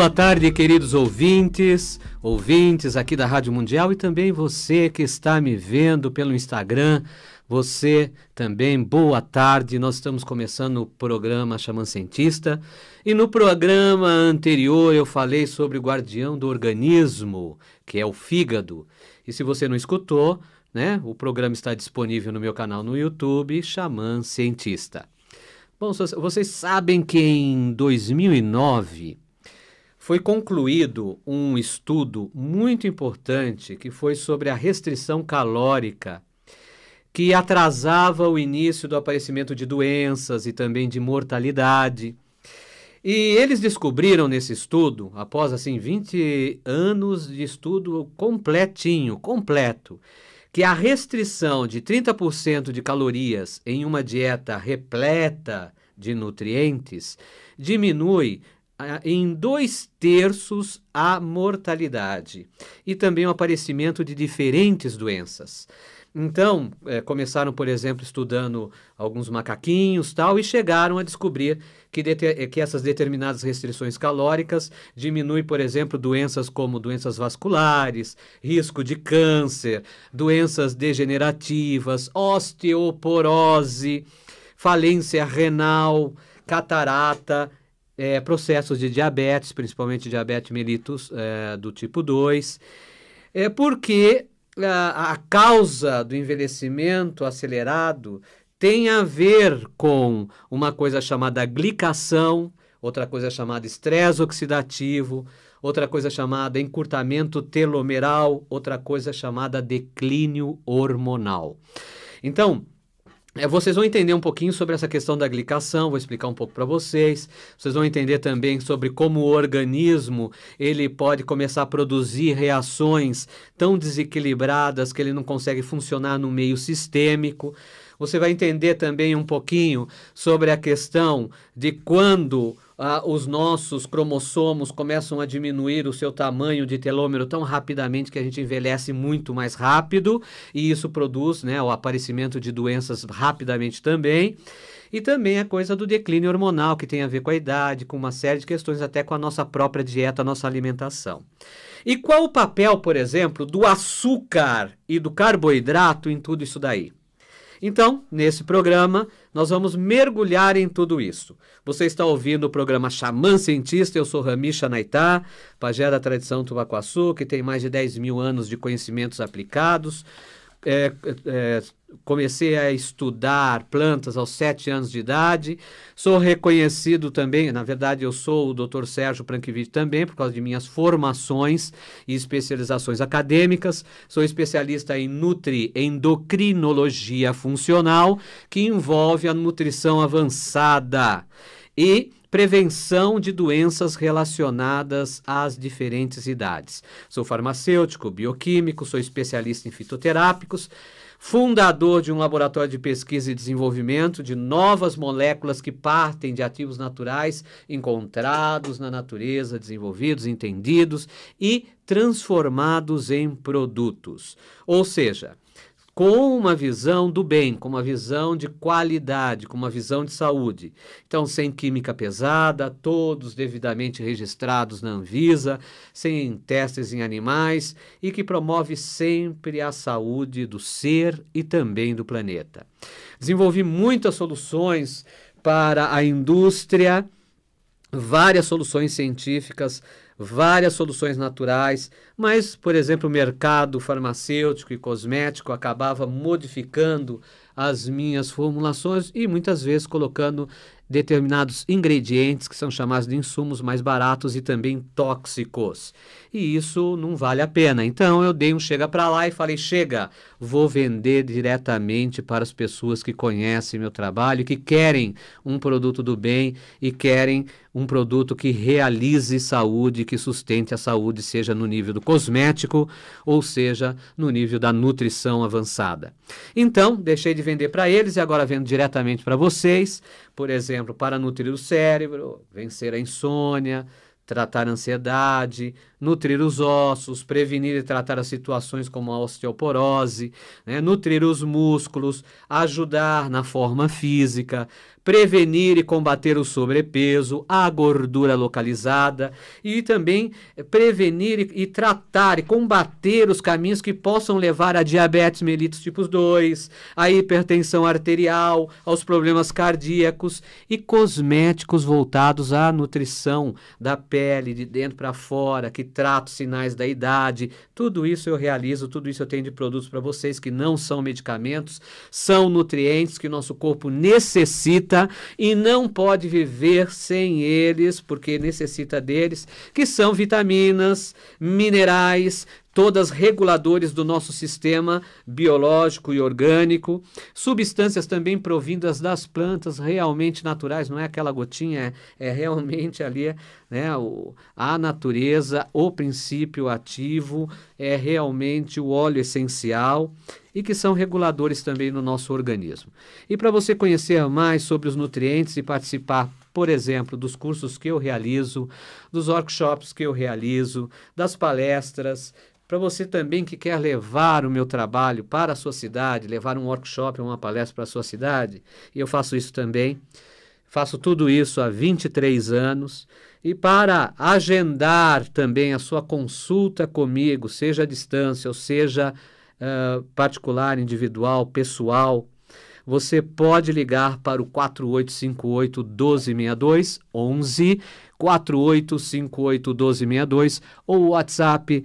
Boa tarde, queridos ouvintes, ouvintes aqui da Rádio Mundial e também você que está me vendo pelo Instagram. Você também, boa tarde. Nós estamos começando o programa Xamã Cientista. E no programa anterior eu falei sobre o guardião do organismo, que é o fígado. E se você não escutou, né, o programa está disponível no meu canal no YouTube, Xamã Cientista. Bom, vocês sabem que em 2009 foi concluído um estudo muito importante que foi sobre a restrição calórica, que atrasava o início do aparecimento de doenças e também de mortalidade. E eles descobriram nesse estudo, após assim 20 anos de estudo completinho, completo, que a restrição de 30% de calorias em uma dieta repleta de nutrientes diminui em dois terços a mortalidade e também o aparecimento de diferentes doenças. Então, é, começaram, por exemplo, estudando alguns macaquinhos tal, e chegaram a descobrir que, é, que essas determinadas restrições calóricas diminuem, por exemplo, doenças como doenças vasculares, risco de câncer, doenças degenerativas, osteoporose, falência renal, catarata, é, processos de diabetes, principalmente diabetes mellitus é, do tipo 2, é porque a, a causa do envelhecimento acelerado tem a ver com uma coisa chamada glicação, outra coisa chamada estresse oxidativo, outra coisa chamada encurtamento telomeral, outra coisa chamada declínio hormonal. Então, é, vocês vão entender um pouquinho sobre essa questão da glicação, vou explicar um pouco para vocês. Vocês vão entender também sobre como o organismo ele pode começar a produzir reações tão desequilibradas que ele não consegue funcionar no meio sistêmico. Você vai entender também um pouquinho sobre a questão de quando ah, os nossos cromossomos começam a diminuir o seu tamanho de telômero tão rapidamente que a gente envelhece muito mais rápido e isso produz né, o aparecimento de doenças rapidamente também. E também a coisa do declínio hormonal, que tem a ver com a idade, com uma série de questões, até com a nossa própria dieta, a nossa alimentação. E qual o papel, por exemplo, do açúcar e do carboidrato em tudo isso daí? Então, nesse programa, nós vamos mergulhar em tudo isso. Você está ouvindo o programa Xamã Cientista, eu sou Ramisha Naitá, pajé da tradição Tubacuaçu, que tem mais de 10 mil anos de conhecimentos aplicados é, é, comecei a estudar plantas aos sete anos de idade. Sou reconhecido também, na verdade, eu sou o Dr. Sérgio Prankiewicz também, por causa de minhas formações e especializações acadêmicas. Sou especialista em endocrinologia funcional, que envolve a nutrição avançada. E prevenção de doenças relacionadas às diferentes idades. Sou farmacêutico, bioquímico, sou especialista em fitoterápicos, fundador de um laboratório de pesquisa e desenvolvimento de novas moléculas que partem de ativos naturais encontrados na natureza, desenvolvidos, entendidos e transformados em produtos. Ou seja, com uma visão do bem, com uma visão de qualidade, com uma visão de saúde. Então, sem química pesada, todos devidamente registrados na Anvisa, sem testes em animais e que promove sempre a saúde do ser e também do planeta. Desenvolvi muitas soluções para a indústria, várias soluções científicas várias soluções naturais, mas, por exemplo, o mercado farmacêutico e cosmético acabava modificando as minhas formulações e muitas vezes colocando determinados ingredientes que são chamados de insumos mais baratos e também tóxicos. E isso não vale a pena. Então eu dei um chega para lá e falei: chega, vou vender diretamente para as pessoas que conhecem meu trabalho, que querem um produto do bem e querem um produto que realize saúde, que sustente a saúde, seja no nível do cosmético ou seja no nível da nutrição avançada. Então, deixei de vender para eles e agora vendo diretamente para vocês, por exemplo, para nutrir o cérebro, vencer a insônia, tratar a ansiedade, nutrir os ossos, prevenir e tratar as situações como a osteoporose, né? nutrir os músculos, ajudar na forma física, prevenir e combater o sobrepeso, a gordura localizada e também eh, prevenir e, tratar e combater os caminhos que possam levar a diabetes mellitus tipo 2, a hipertensão arterial, aos problemas cardíacos e cosméticos voltados à nutrição da pele de dentro para fora, que trata os sinais da idade. Tudo isso eu realizo, tudo isso eu tenho de produtos para vocês que não são medicamentos, são nutrientes que o nosso corpo necessita e não pode viver sem eles, porque necessita deles, que são vitaminas, minerais, todas reguladores do nosso sistema biológico e orgânico, substâncias também provindas das plantas realmente naturais, não é aquela gotinha, é, é realmente ali é, né, o, a natureza, o princípio ativo, é realmente o óleo essencial e que são reguladores também no nosso organismo. E para você conhecer mais sobre os nutrientes e participar por exemplo, dos cursos que eu realizo, dos workshops que eu realizo, das palestras, para você também que quer levar o meu trabalho para a sua cidade, levar um workshop, uma palestra para a sua cidade, e eu faço isso também. Faço tudo isso há 23 anos. E para agendar também a sua consulta comigo, seja à distância ou seja uh, particular, individual, pessoal, você pode ligar para o 4858 1262 11 4858 1262 ou o WhatsApp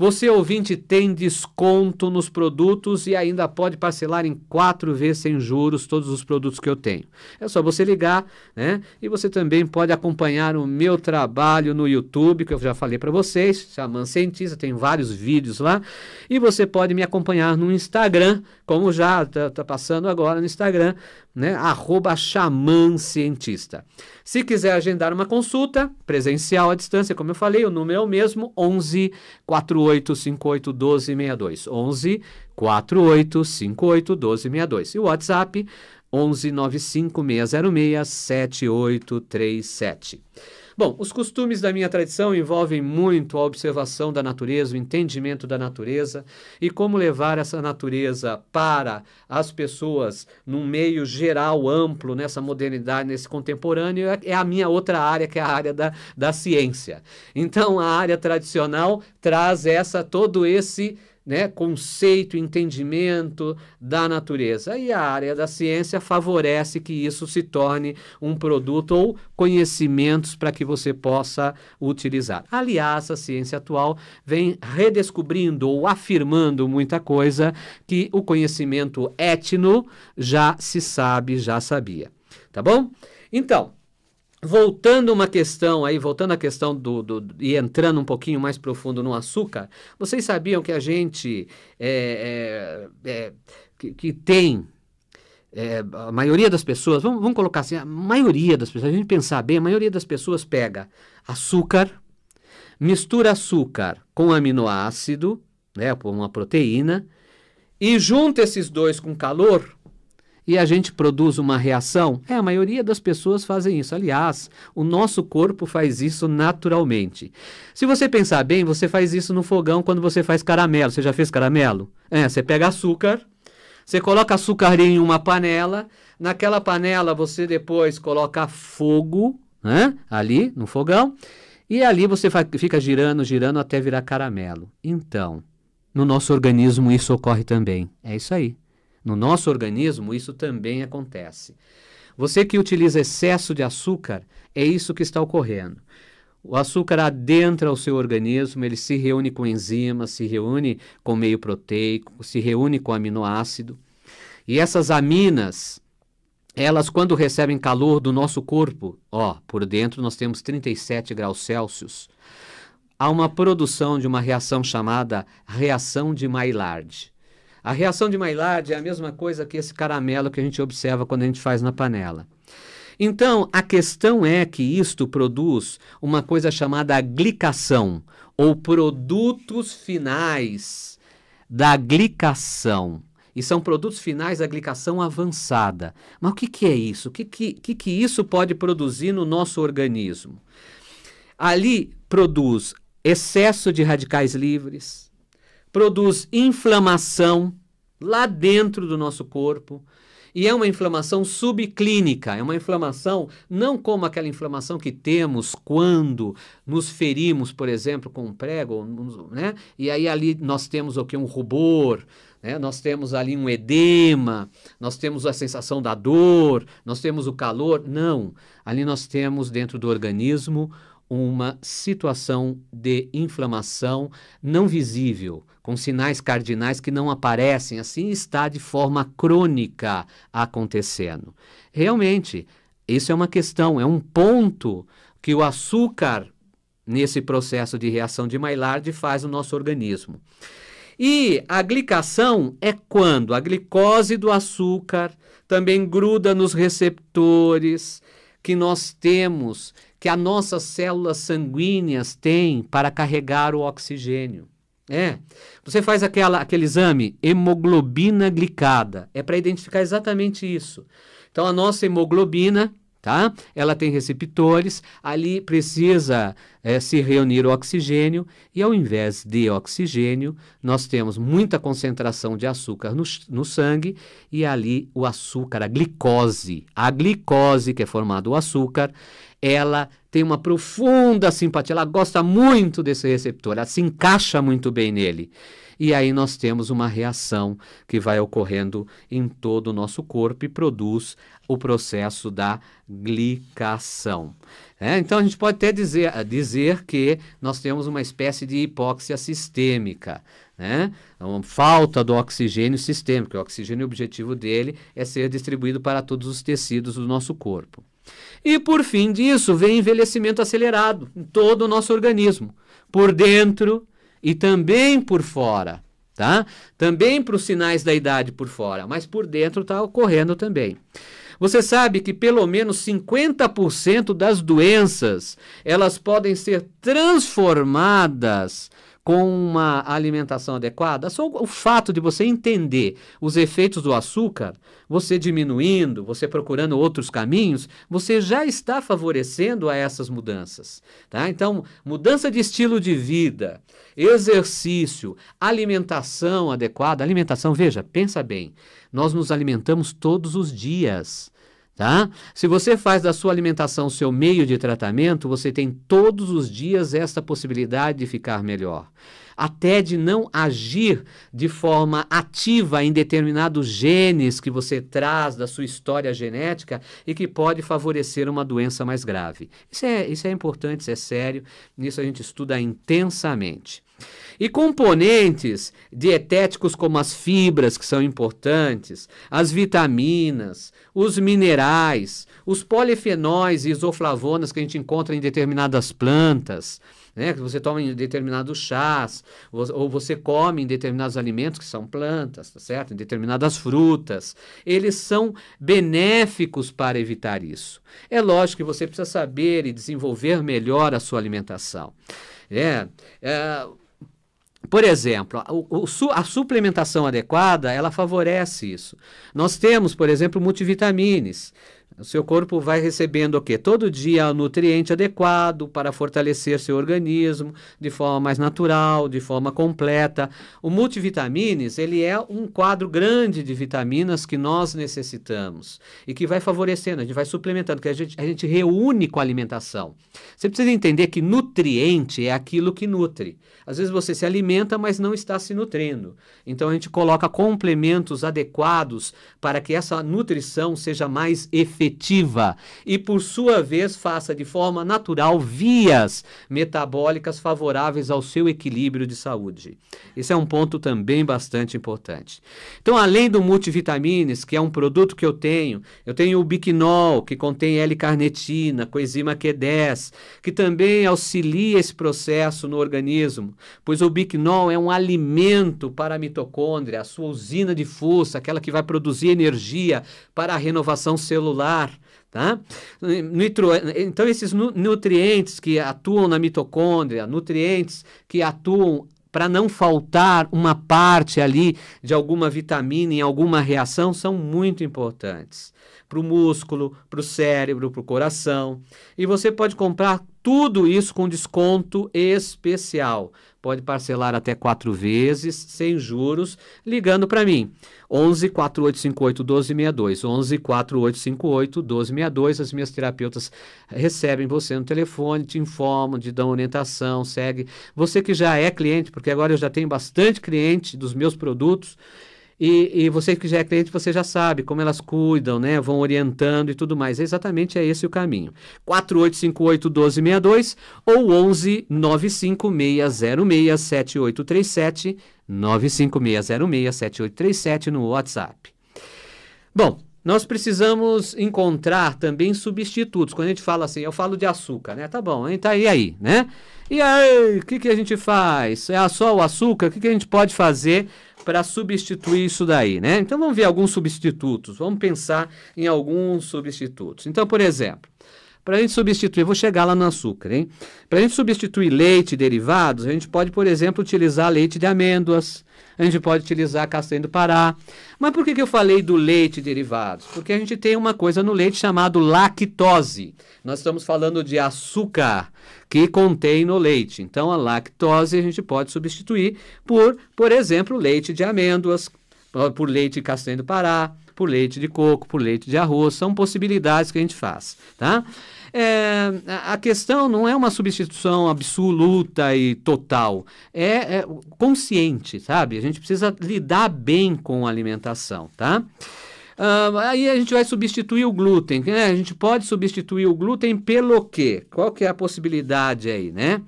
Você, ouvinte, tem desconto nos produtos e ainda pode parcelar em quatro vezes sem juros todos os produtos que eu tenho. É só você ligar, né? E você também pode acompanhar o meu trabalho no YouTube, que eu já falei para vocês, chamando Cientista, tem vários vídeos lá. E você pode me acompanhar no Instagram, como já está tá passando agora no Instagram, né? Arroba Xamã Cientista. Se quiser agendar uma consulta presencial à distância, como eu falei, o número é o mesmo, 11 4858 1262, 11 4858 1262 E o WhatsApp, 11 95 606 7837. Bom, os costumes da minha tradição envolvem muito a observação da natureza, o entendimento da natureza e como levar essa natureza para as pessoas num meio geral, amplo, nessa modernidade, nesse contemporâneo, é, é a minha outra área, que é a área da, da ciência. Então, a área tradicional traz essa todo esse né, conceito, entendimento da natureza. E a área da ciência favorece que isso se torne um produto ou conhecimentos para que você possa utilizar. Aliás, a ciência atual vem redescobrindo ou afirmando muita coisa que o conhecimento etno já se sabe, já sabia. Tá bom? Então, Voltando uma questão aí, voltando à questão do, do, e entrando um pouquinho mais profundo no açúcar, vocês sabiam que a gente é, é, é, que, que, tem é, a maioria das pessoas, vamos, vamos colocar assim, a maioria das pessoas, a gente pensar bem, a maioria das pessoas pega açúcar, mistura açúcar com aminoácido, né, uma proteína, e junta esses dois com calor e a gente produz uma reação? É, a maioria das pessoas fazem isso. Aliás, o nosso corpo faz isso naturalmente. Se você pensar bem, você faz isso no fogão quando você faz caramelo. Você já fez caramelo? É, você pega açúcar, você coloca açúcar em uma panela, naquela panela você depois coloca fogo, né? Ali no fogão, e ali você fica girando, girando até virar caramelo. Então, no nosso organismo isso ocorre também. É isso aí. No nosso organismo, isso também acontece. Você que utiliza excesso de açúcar, é isso que está ocorrendo. O açúcar adentra o seu organismo, ele se reúne com enzimas, se reúne com meio proteico, se reúne com aminoácido. E essas aminas, elas quando recebem calor do nosso corpo, ó, por dentro nós temos 37 graus Celsius, há uma produção de uma reação chamada reação de Maillard. A reação de Maillard é a mesma coisa que esse caramelo que a gente observa quando a gente faz na panela. Então, a questão é que isto produz uma coisa chamada glicação, ou produtos finais da glicação. E são produtos finais da glicação avançada. Mas o que, que é isso? O que, que, que, que isso pode produzir no nosso organismo? Ali produz excesso de radicais livres, produz inflamação lá dentro do nosso corpo. E é uma inflamação subclínica, é uma inflamação não como aquela inflamação que temos quando nos ferimos, por exemplo, com um prego, né? E aí ali nós temos o que um rubor, né? Nós temos ali um edema, nós temos a sensação da dor, nós temos o calor. Não, ali nós temos dentro do organismo uma situação de inflamação não visível, com sinais cardinais que não aparecem, assim está de forma crônica acontecendo. Realmente, isso é uma questão, é um ponto que o açúcar, nesse processo de reação de Maillard, faz no nosso organismo. E a glicação é quando a glicose do açúcar também gruda nos receptores que nós temos que as nossas células sanguíneas têm para carregar o oxigênio. É. Você faz aquela, aquele exame, hemoglobina glicada. É para identificar exatamente isso. Então, a nossa hemoglobina, tá? Ela tem receptores, ali precisa é, se reunir o oxigênio, e ao invés de oxigênio, nós temos muita concentração de açúcar no, no sangue, e ali o açúcar, a glicose, a glicose que é formada o açúcar, ela tem uma profunda simpatia, ela gosta muito desse receptor, ela se encaixa muito bem nele. E aí nós temos uma reação que vai ocorrendo em todo o nosso corpo e produz o processo da glicação. É, então a gente pode até dizer, eh, dizer que nós temos uma espécie de hipóxia sistêmica. Né? É uma falta do oxigênio sistêmico. O oxigênio, o objetivo dele é ser distribuído para todos os tecidos do nosso corpo. E por fim disso vem envelhecimento acelerado em todo o nosso organismo, por dentro e também por fora, tá? Também para os sinais da idade por fora, mas por dentro está ocorrendo também. Você sabe que pelo menos 50% das doenças, elas podem ser transformadas com uma alimentação adequada, só o fato de você entender os efeitos do açúcar, você diminuindo, você procurando outros caminhos, você já está favorecendo a essas mudanças, tá? Então, mudança de estilo de vida, exercício, alimentação adequada, alimentação, veja, pensa bem, nós nos alimentamos todos os dias. Tá? Se você faz da sua alimentação seu meio de tratamento, você tem todos os dias essa possibilidade de ficar melhor. Até de não agir de forma ativa em determinados genes que você traz da sua história genética e que pode favorecer uma doença mais grave. Isso é, isso é importante, isso é sério, nisso a gente estuda intensamente. E componentes dietéticos como as fibras, que são importantes, as vitaminas, os minerais, os polifenóis e isoflavonas que a gente encontra em determinadas plantas, né, que você toma em determinados chás, ou você come em determinados alimentos, que são plantas, tá certo? Em determinadas frutas. Eles são benéficos para evitar isso. É lógico que você precisa saber e desenvolver melhor a sua alimentação. É, é, por exemplo, a suplementação adequada, ela favorece isso. Nós temos, por exemplo, multivitamines. O seu corpo vai recebendo o quê? Todo dia o nutriente adequado para fortalecer seu organismo de forma mais natural, de forma completa. O multivitamines, ele é um quadro grande de vitaminas que nós necessitamos e que vai favorecendo, a gente vai suplementando, que a gente, a gente reúne com a alimentação. Você precisa entender que nutriente é aquilo que nutre. Às vezes você se alimenta, mas não está se nutrindo. Então a gente coloca complementos adequados para que essa nutrição seja mais efetiva efetiva e, por sua vez, faça de forma natural vias metabólicas favoráveis ao seu equilíbrio de saúde. Esse é um ponto também bastante importante. Então, além do multivitamines, que é um produto que eu tenho, eu tenho o Biquinol, que contém L-carnitina, coenzima Q10, que também auxilia esse processo no organismo, pois o Biquinol é um alimento para a mitocôndria, a sua usina de força, aquela que vai produzir energia para a renovação celular celular, tá? Nitro... Então, esses nutrientes que atuam na mitocôndria, nutrientes que atuam para não faltar uma parte ali de alguma vitamina em alguma reação, são muito importantes para o músculo, para o cérebro, para o coração. E você pode comprar tudo isso com desconto especial. Pode parcelar até quatro vezes, sem juros, ligando para mim. 11 4858 1262. 11 4858 1262. As minhas terapeutas recebem você no telefone, te informam, te dão orientação, segue. Você que já é cliente, porque agora eu já tenho bastante cliente dos meus produtos. E, e você que já é cliente, você já sabe como elas cuidam, né? Vão orientando e tudo mais. Exatamente é esse o caminho. 4858-1262 ou 11 95606 7837 95606 7837 no WhatsApp. Bom, nós precisamos encontrar também substitutos. Quando a gente fala assim, eu falo de açúcar, né? Tá bom, então e aí, né? E aí, o que, que a gente faz? É só o açúcar? O que, que a gente pode fazer para substituir isso daí, né? Então vamos ver alguns substitutos, vamos pensar em alguns substitutos. Então, por exemplo, para a gente substituir, vou chegar lá no açúcar, hein? Para a gente substituir leite e derivados, a gente pode, por exemplo, utilizar leite de amêndoas, a gente pode utilizar castanha do Pará. Mas por que, que eu falei do leite derivados? Porque a gente tem uma coisa no leite chamado lactose. Nós estamos falando de açúcar que contém no leite. Então, a lactose a gente pode substituir por, por exemplo, leite de amêndoas, por leite de castanha do Pará, por leite de coco, por leite de arroz. São possibilidades que a gente faz, tá? é, a questão não é uma substituição absoluta e total, é, é consciente, sabe? A gente precisa lidar bem com a alimentação, tá? Uh, aí a gente vai substituir o glúten. Né? A gente pode substituir o glúten pelo quê? Qual que é a possibilidade aí, né?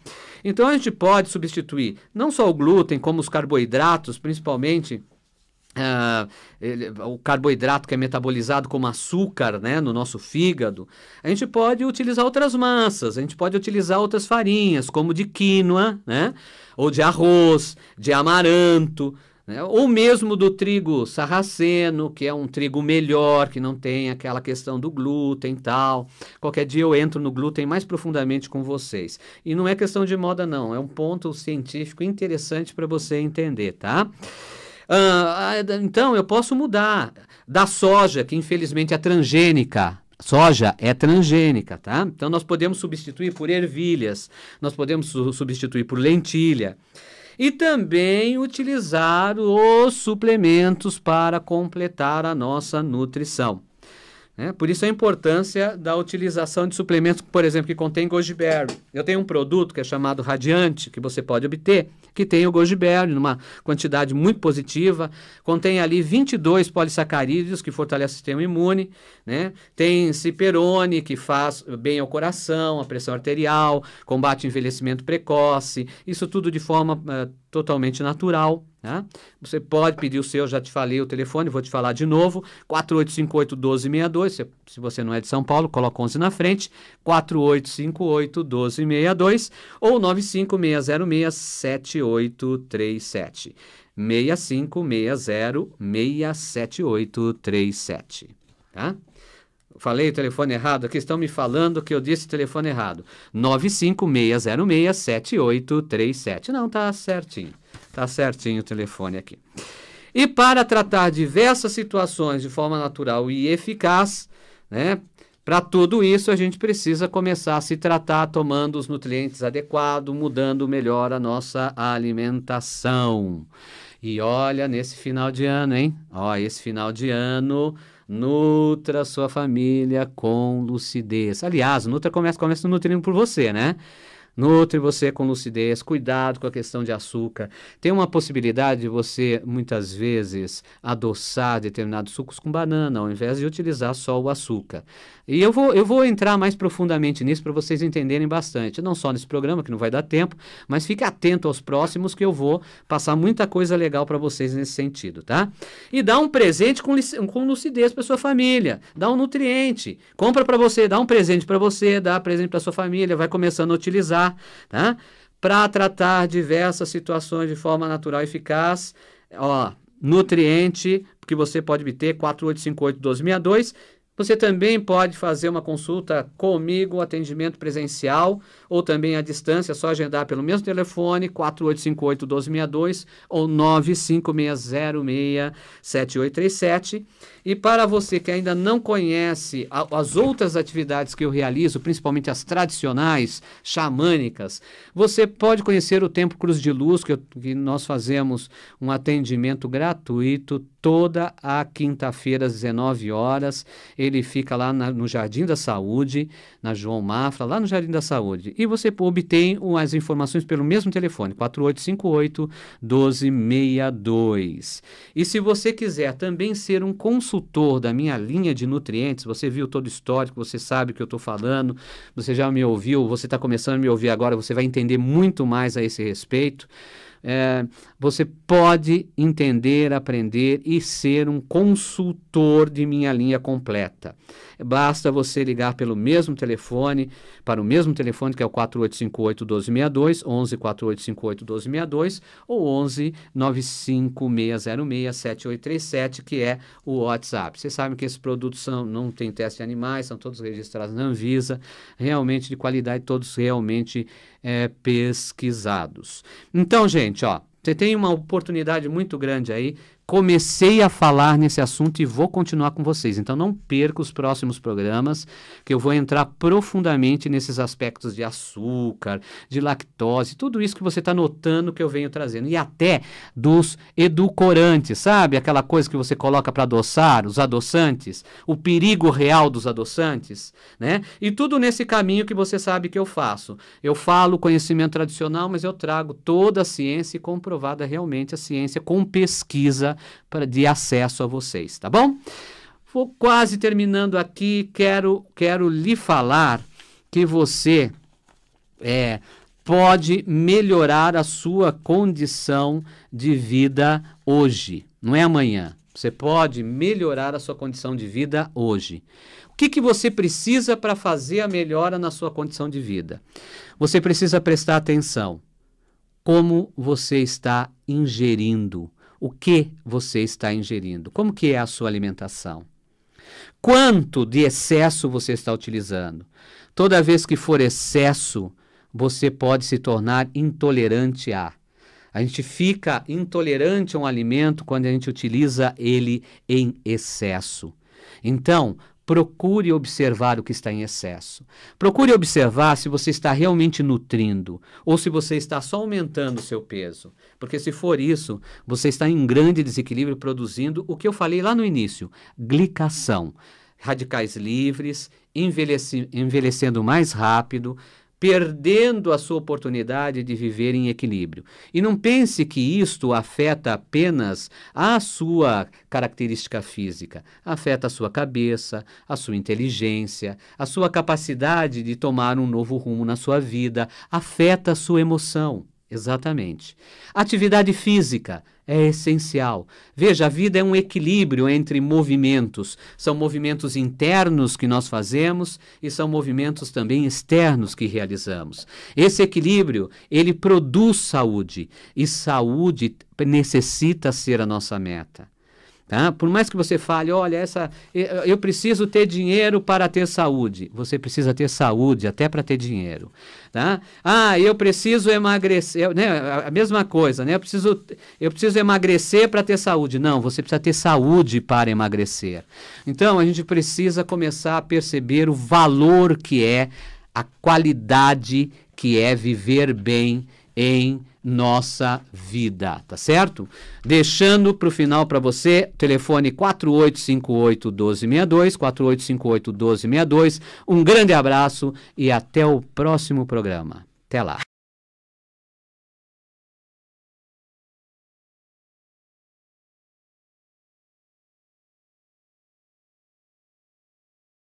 Então a gente pode substituir não só o glúten, como os carboidratos, principalmente Uh, o carboidrato que é metabolizado como açúcar né, no nosso fígado, a gente pode utilizar outras massas, a gente pode utilizar outras farinhas, como de quinoa, né, ou de arroz, de amaranto, né, ou mesmo do trigo sarraceno, que é um trigo melhor, que não tem aquela questão do glúten e tal. Qualquer dia eu entro no glúten mais profundamente com vocês. E não é questão de moda, não, é um ponto científico interessante para você entender, tá? Ah, ah, então, eu posso mudar. Da soja, que infelizmente é transgênica. Soja é transgênica, tá? Então, nós podemos substituir por ervilhas, nós podemos su substituir por lentilha. E também utilizar os suplementos para completar a nossa nutrição. Né? Por isso a importância da utilização de suplementos, por exemplo, que contém goji berry. Eu tenho um produto que é chamado Radiante, que você pode obter, que tem o goji berry numa quantidade muito positiva, contém ali 22 polissacarídeos, que fortalece o sistema imune, né? tem ciperone, que faz bem ao coração, à pressão arterial, combate envelhecimento precoce, isso tudo de forma uh, totalmente natural. Né? Você pode pedir o seu, já te falei o telefone, vou te falar de novo, 4858-1262, se, você não é de São Paulo, coloca 11 na frente, 4858-1262 ou 95606-7837, 6560-67837, tá? Falei o telefone errado aqui, estão me falando que eu disse o telefone errado. 95606-7837. Não, tá certinho. Tá certinho o telefone aqui. E para tratar diversas situações de forma natural e eficaz, né? Para tudo isso, a gente precisa começar a se tratar tomando os nutrientes adequados, mudando melhor a nossa alimentação. E olha, nesse final de ano, hein? Ó, esse final de ano, nutra sua família com lucidez. Aliás, nutra começa, começa nutrindo por você, né? Nutre você com lucidez, cuidado com a questão de açúcar. Tem uma possibilidade de você, muitas vezes, adoçar determinados sucos com banana, ao invés de utilizar só o açúcar. E eu vou, eu vou entrar mais profundamente nisso para vocês entenderem bastante. Não só nesse programa, que não vai dar tempo, mas fique atento aos próximos, que eu vou passar muita coisa legal para vocês nesse sentido, tá? E dá um presente com, com lucidez para sua família. Dá um nutriente. Compra para você, dá um presente para você, dá um presente para sua família, vai começando a utilizar tratar, tá? Para tratar diversas situações de forma natural e eficaz, ó, nutriente, que você pode obter, 4858-1262. Você também pode fazer uma consulta comigo, atendimento presencial, ou também à distância, é só agendar pelo mesmo telefone, 4858-1262 ou 95606-7837. E para você que ainda não conhece a, as outras atividades que eu realizo, principalmente as tradicionais, xamânicas, você pode conhecer o Templo Cruz de Luz, que, eu, que nós fazemos um atendimento gratuito toda a quinta-feira às 19 horas. Ele fica lá na, no Jardim da Saúde, na João Mafra, lá no Jardim da Saúde. E você obtém as informações pelo mesmo telefone, 4858 1262. E se você quiser também ser um consultor consultor da minha linha de nutrientes, você viu todo o histórico, você sabe o que eu estou falando, você já me ouviu, você está começando a me ouvir agora, você vai entender muito mais a esse respeito é, você pode entender, aprender e ser um consultor de minha linha completa. Basta você ligar pelo mesmo telefone, para o mesmo telefone que é o 4858-1262, 11 4858-1262 ou 11 95606 7837, que é o WhatsApp. Vocês sabem que esses produtos são, não tem teste de animais, são todos registrados na Anvisa, realmente de qualidade, todos realmente é, pesquisados. Então, gente, ó, você tem uma oportunidade muito grande aí comecei a falar nesse assunto e vou continuar com vocês. Então não perca os próximos programas, que eu vou entrar profundamente nesses aspectos de açúcar, de lactose, tudo isso que você está notando que eu venho trazendo. E até dos edulcorantes, sabe? Aquela coisa que você coloca para adoçar, os adoçantes, o perigo real dos adoçantes, né? E tudo nesse caminho que você sabe que eu faço. Eu falo conhecimento tradicional, mas eu trago toda a ciência e comprovada realmente a ciência com pesquisa pra, de acesso a vocês, tá bom? Vou quase terminando aqui, quero, quero lhe falar que você é, pode melhorar a sua condição de vida hoje, não é amanhã. Você pode melhorar a sua condição de vida hoje. O que, que você precisa para fazer a melhora na sua condição de vida? Você precisa prestar atenção como você está ingerindo o que você está ingerindo, como que é a sua alimentação. Quanto de excesso você está utilizando? Toda vez que for excesso, você pode se tornar intolerante a. A gente fica intolerante a um alimento quando a gente utiliza ele em excesso. Então, procure observar o que está em excesso. Procure observar se você está realmente nutrindo ou se você está só aumentando o seu peso. Porque se for isso, você está em grande desequilíbrio produzindo o que eu falei lá no início: glicação. Radicais livres, envelhecendo mais rápido, perdendo a sua oportunidade de viver em equilíbrio. E não pense que isto afeta apenas a sua característica física, afeta a sua cabeça, a sua inteligência, a sua capacidade de tomar um novo rumo na sua vida, afeta a sua emoção. Exatamente. Atividade física é essencial. Veja, a vida é um equilíbrio entre movimentos. São movimentos internos que nós fazemos e são movimentos também externos que realizamos. Esse equilíbrio, ele produz saúde e saúde necessita ser a nossa meta. Tá? Por mais que você fale, olha, essa, eu preciso ter dinheiro para ter saúde. Você precisa ter saúde até para ter dinheiro. Tá? Ah, eu preciso emagrecer. Né? A mesma coisa, né? eu, preciso, eu preciso emagrecer para ter saúde. Não, você precisa ter saúde para emagrecer. Então, a gente precisa começar a perceber o valor que é a qualidade que é viver bem em nossa vida, tá certo? Deixando para o final para você, telefone 4858-1262, 4858-1262. Um grande abraço e até o próximo programa. Até lá.